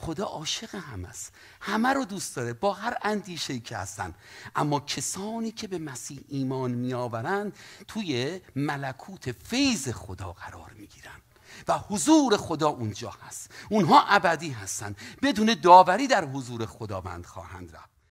خدا عاشق هم است همه رو دوست داره با هر اندیشه که هستن اما کسانی که به مسیح ایمان میآورند توی ملکوت فیض خدا قرار می گیرن و حضور خدا اونجا هست اونها ابدی هستند بدون داوری در حضور خداوند خواهند رفت